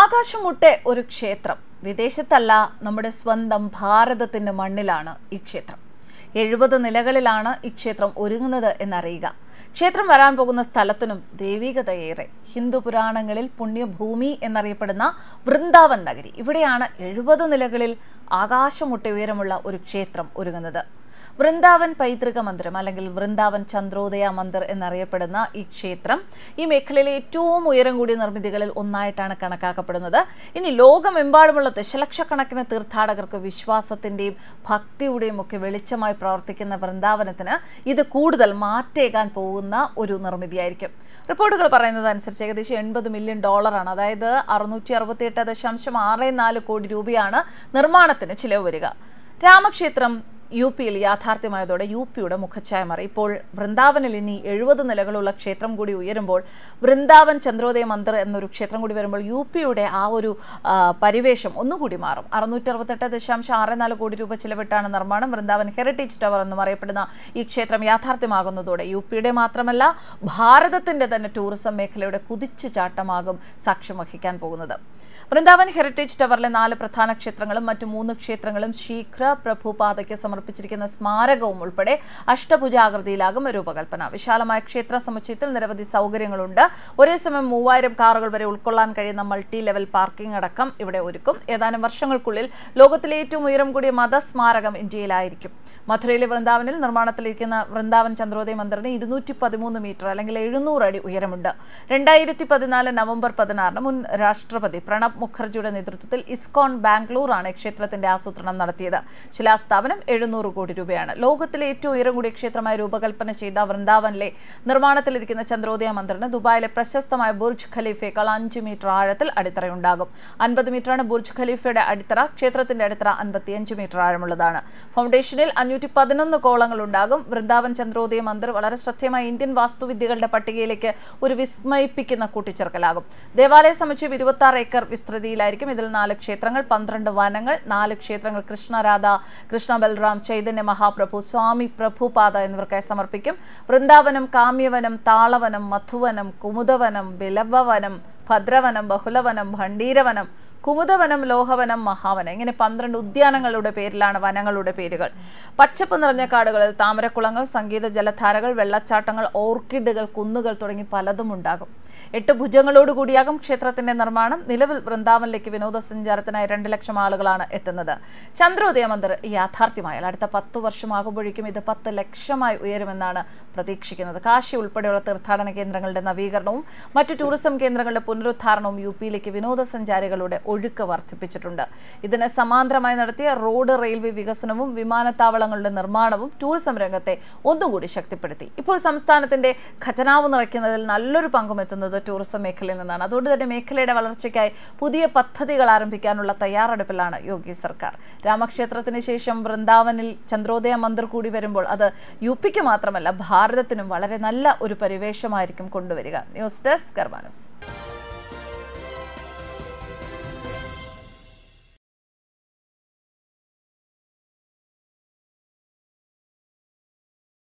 ആകാശമുട്ടെ ഒരു ക്ഷേത്രം വിദേശത്തല്ല നമ്മുടെ സ്വന്തം ഭാരതത്തിൻ്റെ മണ്ണിലാണ് ഈ ക്ഷേത്രം എഴുപത് നിലകളിലാണ് ഈ ക്ഷേത്രം ഒരുങ്ങുന്നത് എന്നറിയുക ക്ഷേത്രം വരാൻ പോകുന്ന സ്ഥലത്തിനും ദൈവികതയേറെ ഹിന്ദു പുരാണങ്ങളിൽ പുണ്യഭൂമി എന്നറിയപ്പെടുന്ന വൃന്ദാവൻ നഗരി ഇവിടെയാണ് എഴുപത് നിലകളിൽ ആകാശമുട്ട ഉയരമുള്ള ഒരു ക്ഷേത്രം ഒരുങ്ങുന്നത് വൃന്ദാവൻ പൈതൃക മന്ദിരം അല്ലെങ്കിൽ വൃന്ദാവൻ ചന്ദ്രോദയ മന്ദിർ എന്നറിയപ്പെടുന്ന ഈ ക്ഷേത്രം ഈ മേഖലയിലെ ഏറ്റവും ഉയരം കൂടിയ നിർമ്മിതികളിൽ ഒന്നായിട്ടാണ് കണക്കാക്കപ്പെടുന്നത് ഇനി ലോകമെമ്പാടുമുള്ള ദശലക്ഷക്കണക്കിന് തീർത്ഥാടകർക്ക് വിശ്വാസത്തിന്റെയും ഭക്തിയുടെയും ഒക്കെ വെളിച്ചമായി പ്രവർത്തിക്കുന്ന വൃന്ദാവനത്തിന് ഇത് കൂടുതൽ മാറ്റേകാൻ പോകും പോകുന്ന ഒരു നിർമ്മിതിയായിരിക്കും റിപ്പോർട്ടുകൾ പറയുന്നത് അനുസരിച്ച് ഏകദേശം എൺപത് മില്യൺ ഡോളറാണ് അതായത് അറുന്നൂറ്റി എട്ട് ദശാംശം ആറ് നാല് കോടി രൂപയാണ് നിർമ്മാണത്തിന് ചിലവ് വരിക രാമക്ഷേത്രം യു പിയിൽ യാഥാർത്ഥ്യമായതോടെ യു പിയുടെ മുഖച്ഛായ മാറി ഇപ്പോൾ വൃന്ദാവനിൽ ഇനി എഴുപത് നിലകളുള്ള ക്ഷേത്രം കൂടി ഉയരുമ്പോൾ വൃന്ദാവൻ ചന്ദ്രോദയ മന്ദിർ എന്നൊരു ക്ഷേത്രം കൂടി വരുമ്പോൾ യു പിയുടെ ആ ഒരു പരിവേഷം ഒന്നുകൂടി മാറും അറുന്നൂറ്റി അറുപത്തെട്ട് ദശാംശം ആറ് നാല് കോടി രൂപ ചിലവിട്ടാണ് നിർമ്മാണം വൃന്ദാവൻ ഹെറിറ്റേജ് ടവർ എന്നും അറിയപ്പെടുന്ന ഈ ക്ഷേത്രം യാഥാർത്ഥ്യമാകുന്നതോടെ യു പിയുടെ മാത്രമല്ല ഭാരതത്തിന്റെ തന്നെ ടൂറിസം മേഖലയുടെ കുതിച്ചു ചാട്ടമാകും സാക്ഷ്യം വഹിക്കാൻ പോകുന്നത് വൃന്ദാവൻ ഹെറിറ്റേജ് ടവറിലെ നാല് പ്രധാന ക്ഷേത്രങ്ങളും മറ്റു മൂന്ന് ക്ഷേത്രങ്ങളും ശീഘ്ര പ്രഭുപാതയ്ക്ക് സമർപ്പിച്ചു സമർപ്പിച്ചിരിക്കുന്ന സ്മാരകവും ഉൾപ്പെടെ അഷ്ടഭുജാകൃതിയിലാകും രൂപകൽപ്പന വിശാലമായ ക്ഷേത്ര സമുച്ചയത്തിൽ നിരവധി സൗകര്യങ്ങളുണ്ട് ഒരേ സമയം മൂവായിരം കാറുകൾ വരെ ഉൾക്കൊള്ളാൻ കഴിയുന്ന മൾട്ടി ലെവൽ പാർക്കിംഗ് അടക്കം ഇവിടെ ഒരുക്കും ഏതാനും വർഷങ്ങൾക്കുള്ളിൽ ലോകത്തിലെ ഏറ്റവും ഉയരം കൂടിയ മതസ്മാരകം ഇന്ത്യയിലായിരിക്കും മധുരയിലെ വൃന്ദാവനിൽ നിർമ്മാണത്തിലിരിക്കുന്ന വൃന്ദാവൻ ചന്ദ്രോദയ മന്ദിറിന് ഇരുന്നൂറ്റി പതിമൂന്ന് മീറ്റർ അല്ലെങ്കിൽ എഴുന്നൂറ് അടി ഉയരമുണ്ട് രണ്ടായിരത്തി പതിനാല് നവംബർ പതിനാറിന് മുൻ രാഷ്ട്രപതി പ്രണബ് മുഖർജിയുടെ നേതൃത്വത്തിൽ ഇസ്കോൺ ബാംഗ്ലൂർ ആണ് ക്ഷേത്രത്തിന്റെ ആസൂത്രണം നടത്തിയത് ശിലാസ്ഥാപനം എഴുന്നൂറ് ഇരുന്നൂറ് കോടി രൂപയാണ് ലോകത്തിലെ ഏറ്റവും ഉയരം കൂടിയ ക്ഷേത്രമായി രൂപകൽപ്പന ചെയ്ത വൃന്ദാവനിലെ നിർമ്മാണത്തിലിരിക്കുന്ന ചന്ദ്രോദയ മന്ദിറിന് ദുബായിലെ പ്രശസ്തമായ ബുർജ് ഖലീഫയേക്കാൾ അഞ്ച് മീറ്റർ ആഴത്തിൽ അടിത്തറയുണ്ടാകും അൻപത് മീറ്ററാണ് ബുർജ് ഖലീഫയുടെ അടിത്തറ ക്ഷേത്രത്തിന്റെ അടിത്തറ അൻപത്തിയഞ്ച് മീറ്റർ ആഴമുള്ളതാണ് ഫൗണ്ടേഷനിൽ അഞ്ഞൂറ്റി പതിനൊന്ന് കോളങ്ങൾ ഉണ്ടാകും വൃന്ദാവൻ ചന്ദ്രോദയ മന്ദിർ വളരെ ശ്രദ്ധേയമായ ഇന്ത്യൻ വാസ്തുവിദ്യകളുടെ പട്ടികയിലേക്ക് ഒരു വിസ്മയിപ്പിക്കുന്ന കൂട്ടിച്ചേർക്കലാകും ദേവാലയ സമുച്ചയം ഇരുപത്തി ആറ് ഏക്കർ വിസ്തൃതിയിലായിരിക്കും ഇതിൽ നാല് ക്ഷേത്രങ്ങൾ പന്ത്രണ്ട് വനങ്ങൾ നാല് ക്ഷേത്രങ്ങൾ കൃഷ്ണരാധ കൃഷ്ണ ബൽറാം ചൈതന്യ മഹാപ്രഭു സ്വാമി പ്രഭുപാത എന്നിവർക്കായി സമർപ്പിക്കും വൃന്ദാവനം കാമ്യവനം താളവനം മധുവനം കുമുദവനം വിലവവനം ഭദ്രവനം ബഹുലവനം ഭണ്ഡീരവനം കുമുദവനം ലോഹവനം മഹാവനം ഇങ്ങനെ പന്ത്രണ്ട് ഉദ്യാനങ്ങളുടെ പേരിലാണ് വനങ്ങളുടെ പേരുകൾ പച്ചപ്പ് നിറഞ്ഞ കാടുകളിൽ താമരക്കുളങ്ങൾ സംഗീത ജലധാരകൾ വെള്ളച്ചാട്ടങ്ങൾ ഓർക്കിഡുകൾ കുന്നുകൾ തുടങ്ങി പലതും ഉണ്ടാകും എട്ട് ഭുജങ്ങളോട് കൂടിയാകും ക്ഷേത്രത്തിന്റെ നിർമ്മാണം നിലവിൽ വൃന്ദാവനിലേക്ക് വിനോദസഞ്ചാരത്തിനായി രണ്ട് ലക്ഷം ആളുകളാണ് എത്തുന്നത് ചന്ദ്രോദയ മന്ദിർ യാഥാർത്ഥ്യമായാൽ അടുത്ത പത്ത് വർഷമാകുമ്പോഴേക്കും ഇത് പത്ത് ലക്ഷമായി ഉയരുമെന്നാണ് പ്രതീക്ഷിക്കുന്നത് കാശി ഉൾപ്പെടെയുള്ള തീർത്ഥാടന കേന്ദ്രങ്ങളുടെ നവീകരണവും മറ്റു ടൂറിസം കേന്ദ്രങ്ങളുടെ പുനരുദ്ധാരണവും യു പിയിലേക്ക് വിനോദസഞ്ചാരികളുടെ ഒഴുക്ക് വർദ്ധിപ്പിച്ചിട്ടുണ്ട് ഇതിന് സമാന്തരമായി നടത്തിയ റോഡ് റെയിൽവേ വികസനവും വിമാനത്താവളങ്ങളുടെ നിർമ്മാണവും ടൂറിസം രംഗത്തെ ഒന്നുകൂടി ശക്തിപ്പെടുത്തി ഇപ്പോൾ സംസ്ഥാനത്തിന്റെ ഖജനാവ് നിറയ്ക്കുന്നതിൽ നല്ലൊരു പങ്കുമെത്തുന്നത് ടൂറിസം മേഖലയിൽ നിന്നാണ് അതുകൊണ്ട് തന്നെ മേഖലയുടെ വളർച്ചയ്ക്കായി പുതിയ പദ്ധതികൾ ആരംഭിക്കാനുള്ള തയ്യാറെടുപ്പിലാണ് യോഗി സർക്കാർ രാമക്ഷേത്രത്തിന് ശേഷം വൃന്ദാവനിൽ ചന്ദ്രോദയ മന്ദിർ കൂടി വരുമ്പോൾ അത് യു പിക്ക് മാത്രമല്ല ഭാരതത്തിനും വളരെ നല്ല ഒരു പരിവേഷമായിരിക്കും കൊണ്ടുവരിക ന്യൂസ് ഡെസ്ക് കർമാനസ്